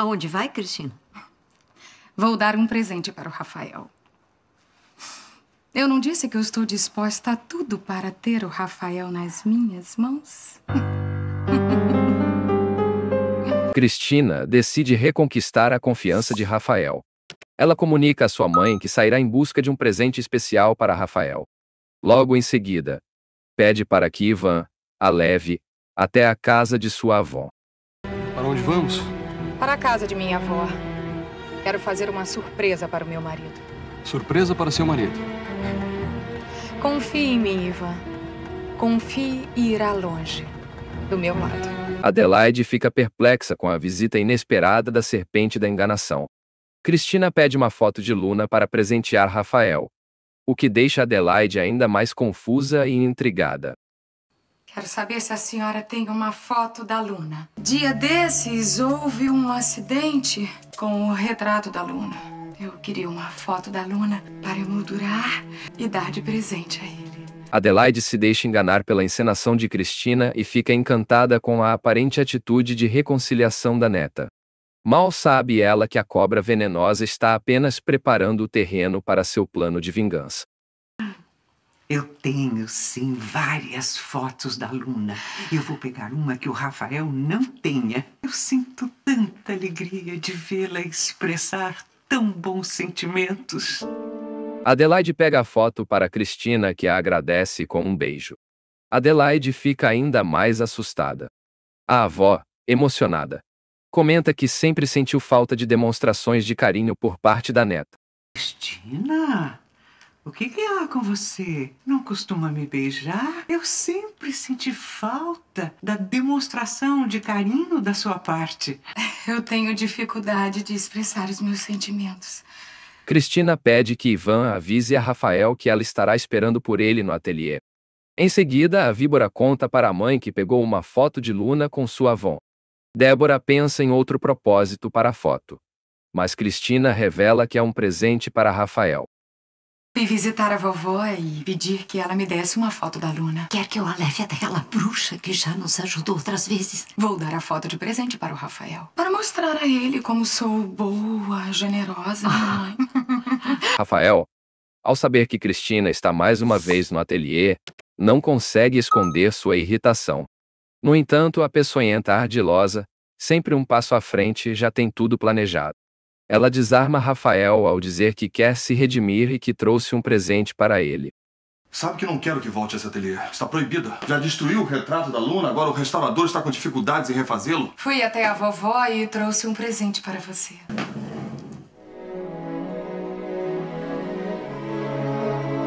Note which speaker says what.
Speaker 1: Aonde vai, Cristina? Vou dar um presente para o Rafael. Eu não disse que eu estou disposta a tudo para ter o Rafael nas minhas mãos?
Speaker 2: Cristina decide reconquistar a confiança de Rafael. Ela comunica à sua mãe que sairá em busca de um presente especial para Rafael. Logo em seguida, pede para que Ivan a leve até a casa de sua avó. Para onde vamos?
Speaker 1: para a casa de minha avó. Quero fazer uma surpresa para o meu marido.
Speaker 2: Surpresa para seu marido?
Speaker 1: Confie em mim, Ivan. Confie e irá longe. Do meu lado.
Speaker 2: Adelaide fica perplexa com a visita inesperada da serpente da enganação. Cristina pede uma foto de Luna para presentear Rafael, o que deixa Adelaide ainda mais confusa e intrigada.
Speaker 1: Quero saber se a senhora tem uma foto da Luna. Dia desses houve um acidente com o retrato da Luna. Eu queria uma foto da Luna para emoldurar e dar de presente a ele.
Speaker 2: Adelaide se deixa enganar pela encenação de Cristina e fica encantada com a aparente atitude de reconciliação da neta. Mal sabe ela que a cobra venenosa está apenas preparando o terreno para seu plano de vingança.
Speaker 1: Eu tenho, sim, várias fotos da Luna. Eu vou pegar uma que o Rafael não tenha. Eu sinto tanta alegria de vê-la expressar tão bons sentimentos.
Speaker 2: Adelaide pega a foto para Cristina, que a agradece com um beijo. Adelaide fica ainda mais assustada. A avó, emocionada, comenta que sempre sentiu falta de demonstrações de carinho por parte da neta.
Speaker 1: Cristina, o que, que há é com você? Não costuma me beijar? Eu sempre senti falta da demonstração de carinho da sua parte. Eu tenho dificuldade de expressar os meus sentimentos.
Speaker 2: Cristina pede que Ivan avise a Rafael que ela estará esperando por ele no ateliê. Em seguida, a víbora conta para a mãe que pegou uma foto de Luna com sua avó. Débora pensa em outro propósito para a foto. Mas Cristina revela que é um presente para Rafael.
Speaker 1: Vim visitar a vovó e pedir que ela me desse uma foto da Luna. Quer que eu a leve até aquela bruxa que já nos ajudou outras vezes? Vou dar a foto de presente para o Rafael. Para mostrar a ele como sou boa, generosa, mãe.
Speaker 2: Rafael, ao saber que Cristina está mais uma vez no ateliê, não consegue esconder sua irritação. No entanto, a peçonhenta ardilosa, sempre um passo à frente, já tem tudo planejado. Ela desarma Rafael ao dizer que quer se redimir e que trouxe um presente para ele. Sabe que não quero que volte a esse ateliê. Está proibida. Já destruiu o retrato da Luna, agora o restaurador está com dificuldades em refazê-lo.
Speaker 1: Fui até a vovó e trouxe um presente
Speaker 2: para você.